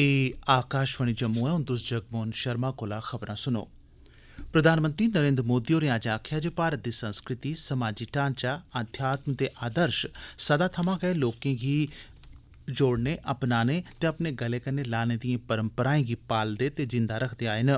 एह् आकाशवाणी जम्मू ऐ हुन तुस जगमोहन शर्मा कोला खबरां सुनो प्रधानमंत्री नरेन्द्र मोदी होरें अज्ज आक्खेआ ऐ जे भारत दी संस्कृति समाजी ढांचा अध्यात्म ते आदर्श सदा थमां गै लोकें गी जोड़ने अपनाने ते अपने गले कन्नै लाने दिएं परंपराएं गी पालदे ते जिंदा रखदे आए न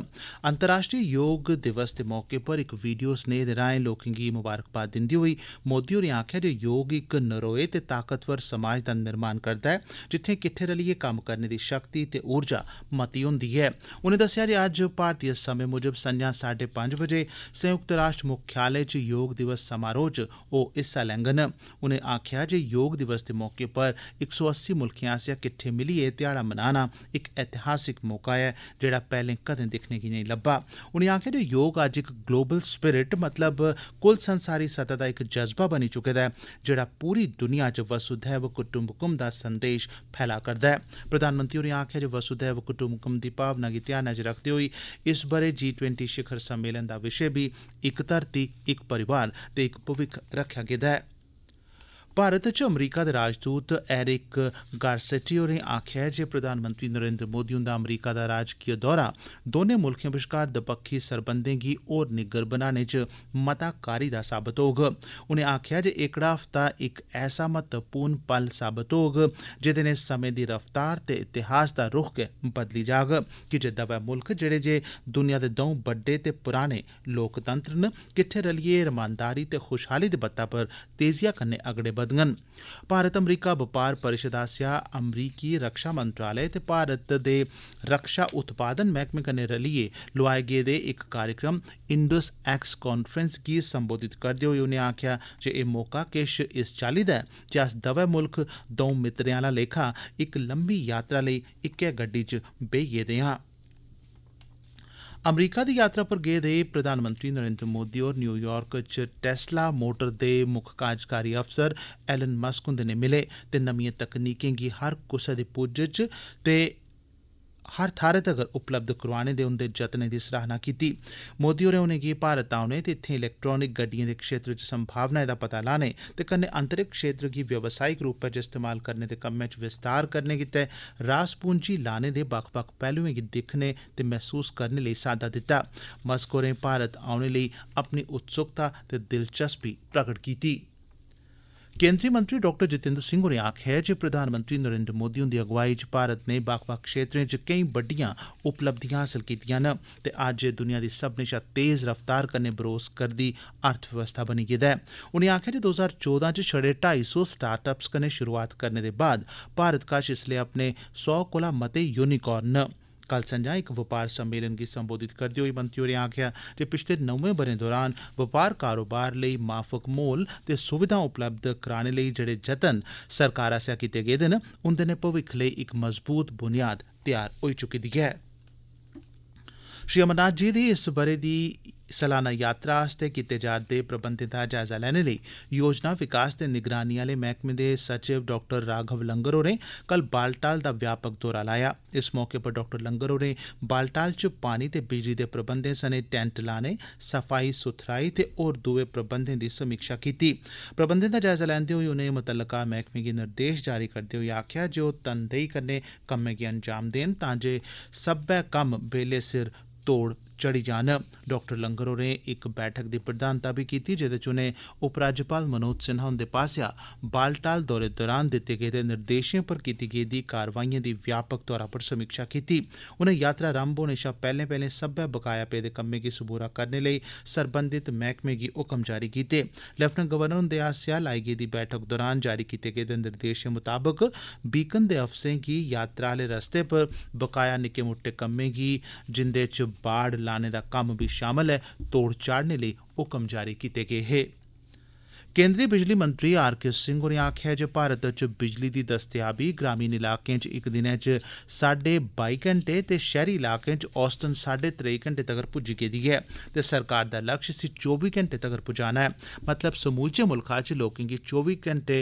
अंतरराष्ट्रीय योग दिवस दे मौके पर इक वीडियो स्नेह दे राएं लोकें गी मुबारकबाद दिंदे होई मोदी होरें आखेआ जे योग इक नरोए ते ताकतवर समाज दा निर्माण करदा ऐ जित्थे किट्ठे रलियै कम्म करने दी शक्ति ते ऊर्जा मती हुंदी ऐ उनें दस्सेआ जे अज्ज भारतीय समें मुजब संझां साड्डे पंज बजे संयुक्त राष्ट्र मुख्यालय च योग दिवस समारोह च ओह् हिस्सा लैंगन उनें आखेआ जे योग दिवस दे मौके पर इक ਬਾਕੀ ਮੁਲਕਿਆਂ ਆਸਿਆ ਕਿੱਥੇ ਮਿਲੀ ਇਹ ਤਿਹਾੜਾ ਮਨਾਣਾ ਇੱਕ ਇਤਿਹਾਸਿਕ ਮੌਕਾ ਹੈ ਜਿਹੜਾ ਪਹਿਲੇ ਕਦੇ ਦੇਖਣੇ ਕੀ ਨਹੀਂ ਲੱਭਾ ਉਹਨੇ ਆਖਿਆ ਕਿ ਯੋਗ ਅੱਜ ਇੱਕ ਗਲੋਬਲ ਸਪਿਰਿਟ ਮਤਲਬ ਕੁੱਲ ਸੰਸਾਰੀ ਸਤਾ ਦਾ ਇੱਕ ਜਜ਼ਬਾ ਬਣ ਚੁੱਕਿਆ ਹੈ ਜਿਹੜਾ ਪੂਰੀ ਦੁਨੀਆ 'ਚ ਵਸੁਧੈਵ ਕੁਟੁੰਬਕਮ ਦਾ ਸੰਦੇਸ਼ ਫੈਲਾ ਕਰਦਾ ਹੈ ਪ੍ਰਧਾਨ ਮੰਤਰੀ ਨੇ ਆਖਿਆ ਕਿ ਵਸੁਧੈਵ ਕੁਟੁੰਬਕਮ ਦੀ ਭਾਵਨਾ ਦੀ ਧਿਆਨ ਨਜ਼ਰ ਰੱਖਦੇ ਹੋਈ ਇਸ ਬਾਰੇ G20 ਸ਼ਿਖਰ ਸੰਮੇਲਨ ਦਾ ਵਿਸ਼ੇ ਵੀ ਇੱਕ ਧਰਤੀ ਇੱਕ ਪਰਿਵਾਰ ਤੇ ਇੱਕ ਭਵਿੱਖ ਰੱਖਿਆ ਗਿਆ ਹੈ भारत च अमरीका दे राजदूत एरिक गारसेटी होरें आखेआ ऐ जे प्रधानमंत्री नरेन्द्र मोदी हुंदा अमरीका दा राजकीय दौरा दौनें मुल्खें बश्कार दपक्खी सरबंधें गी होर निग्गर बनाने च मता कारी दा साबत होग उनें आखेआ जे एकड़ा हफ्ता इक ऐसा महत्वपूर्ण पल साबत होग जेह्दे नै समें दी रफ्तार ते इतिहास दा रुख गै बदली जाग कीजे दवै मुल्ख जेह्ड़े जे दुनिया दे द'ऊं बड्डे ते पुराने लोकतंत्र न किट्ठे रलियै रमानदारी ते खुशहाली दी बत्ता पर तेजिया कन्नै अगड़े बधे बधगंन भारत अमरीका बपार परिषद आस्सेआ अमरीकी रक्षा मंत्रालय ते भारत दे रक्षा उत्पादन मैह्कमे कन्नै रलियै लोआए गेदे इक कार्यक्रम इंडस एक्स कांफ्रेंस गी संबोधित करदे होई उनें आखेआ जे एह् मौका किश इस चाल्ली दा ऐ जे अस दवै मुल्ख द'ऊं मित्तरें आला लेखा इक लम्मी यात्रा लेई इक्कै गड्डी च बेही गेदे आं ਅਮਰੀਕਾ ਦੀ ਯਾਤਰਾ ਪਰ ਗਏ ਦੇ ਪ੍ਰਧਾਨ ਮੰਤਰੀ ਨਰਿੰਦਰ ਮੋਦੀ ਔਰ ਨਿਊਯਾਰਕ ਚ ਟੈਸਲਾ ਮੋਟਰ ਦੇ ਮੁੱਖ ਕਾਰਜਕਾਰੀ ਅਫਸਰ ਐਲਨ ਮਸਕ ਹੁੰਦੇ ਨੇ ਮਿਲੇ ਤੇ ਨਵੀਆਂ ਤਕਨੀਕਾਂ ਗੀ ਹਰ ਕੁਸੇ ਦੇ ਪੁੱਜ ਚ ਤੇ हर थाहरै तगर उपलब्ध करोआने दे उन्दे जतनें दी सराहना कीती मोदी होरें उनेंगी भारत औने ते इत्थें इलैक्ट्रानिक गड्डिएं दे क्षेत्र च संभावनाएं दा पता लाने ते कन्नै अंतरिक्ष क्षेत्र गी व्यवसायिक रूपै च इस्तेमाल करने दे कम्मै च विस्तार करने गितै रास पूंजी लाने दे बक्ख बक्ख पैहलुएं गी दिक्खने ते महसूस करने लेई साद्दा दित्ता मस्क होरें भारत औने लेई अपनी उत्सुकता ते दिलचस्पी प्रगट कीती केन्द्री मंत्री डाक्टर जितेन्द्र सिंह होरें आक्खेआ ऐ जे प्रधानमंत्री नरेन्द्र मोदी हुंदी अगुवाई च भारत नै बक्ख बक्ख क्षेत्रें च केई बड्डियां उपलब्धियां हासल कीतियां न ते अज्ज एह् दुनिया दी सब्मनें शा तेज रफ्तार कन्नै बरोस करदी अर्थव्यवस्था बनी गेदा ऐ उनें आक्खेआ जे दो ज्हार चौदां च छड़े ढाई सौ स्टार्टअप्स कन्नै शुरूआत करने दे बाद भारत कश इसलै अपने सौ कोला मते यूनीकार्न न कल संझा इक बपार सम्मेलन गी संबोधित करदे होई मंत्री होरें आक्खेआ जे पिछले नौएं ब'रें दौरान बपार कारोबार लेई माफक मोल ते सुविधां उपलब्ध कराने लेई जेड़े जतन सरकार आस्सेआ कीते गेदे न उन्दे नै भविक्ख लेई इक मजबूत बुनियाद त्यार होई चुकी दी ऐ श्री अमरनाथ जी दी इस ब'रे दी सलाना यात्रा आस्तै कीते जा'रदे प्रबंधें दा जायजा लैने लेई योजना विकास ते निगरानी आह्ले मैह्कमे दे सचिव डाक्टर राघव लंगर होरें कल बालटाल दा व्यापक दौरा लाया इस मौके पर डाक्टर लंगर होरें बालटाल च पानी ते बिजली दे प्रबंधें सने टैंट लाने सफाई सुथराई ते होर दुए प्रबंधें दी समीक्षा कीती प्रबंधें दा जायजा लैंदे होई उनें मुतलका मैह्कमें गी निर्देश जारी करदे होई आखेआ जे ओह् तनदेई कन्नै कम्में गी अंजाम देन तांजे सब्बै कम्म बेल्ले सिर तोड़ चढ़ी जान डाक्टर लंगर होरें इक बैठक दी प्रधानता बी कीती जेदे च उनें उपराज्यपाल मनोज सिन्हा हुन्दे पास्सेआ बालटाल दौरे दौरान दिते गेदे निर्देशें पर कीती गेदी कारवाइएं दी व्यापक तौरा पर समीक्षा कीती उनें यात्रा रम्भ होने शा पैहले पैहले सब्बै बकाया पेदे कम्में गी सबूरा करने लेई सरबंधित मैहकमें गी हुक्म जारी कीते लेफ्टिनेंट गवर्नर हुन्दे आस्सेआ लाई गेदी बैठक दौरान जारी कीते गेदे निर्देशें मताबक बीकन दे अफसरें गी यात्रा आले रस्ते पर बकाया निक्के मुट्टे कम्में गी जिन्दे च बाड़ लाने दा कम्म बी शामल ऐ तोड़ चाढ़ने लेई हुक्म जारी कीते गे हे केन्द्री बिजली मंत्री आर के सिंह होरें आक्खेआ ऐ जे भारत च बिजली दी दस्तयाबी ग्रामीण इलाकें च इक दिनै च साड्डे बाई घैंटे ते शैहरी इलाकें च औसतन साड्डे त्रेई घैंटे तगर पुज्जी गेदी ऐ ते सरकार दा लक्ष्य इसी चौबी घैंटे तगर पुजाना ऐ मतलब समूलचे मुल्खै च लोकें गी चौबी घैंटे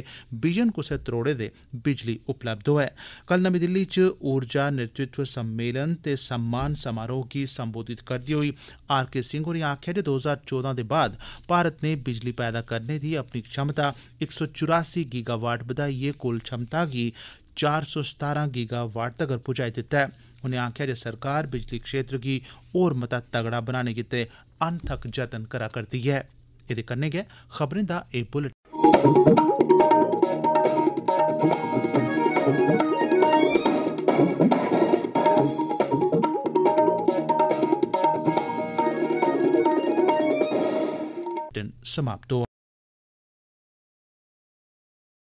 बिजन कुसै त्रोड़े दे बिजली उपलब्ध होऐ कल नमीं दिल्ली च ऊर्जा नेतृत्व सम्मेलन ते सम्मान समारोह गी संबोधित करदे होई आर के सिंह होरें आक्खेआ जे दो हजार चौदां दे बाद भारत नै बिजली पैदा करने दी अपनी क्षमता इक सौ चुरासी गीगावाट बधाइयै कुल क्षमता गी चार सौ सतारां गीगावाट तगर पुजाई दित्ता ऐ उनें आक्खेआ जे सरकार बिजली क्षेत्र गी होर मता तगड़ा बनाने गितै अनथक जतन करा करदी ऐ एह्दे कन्नै गै खबरें दा एह् बुलेटिन समाप्त होआ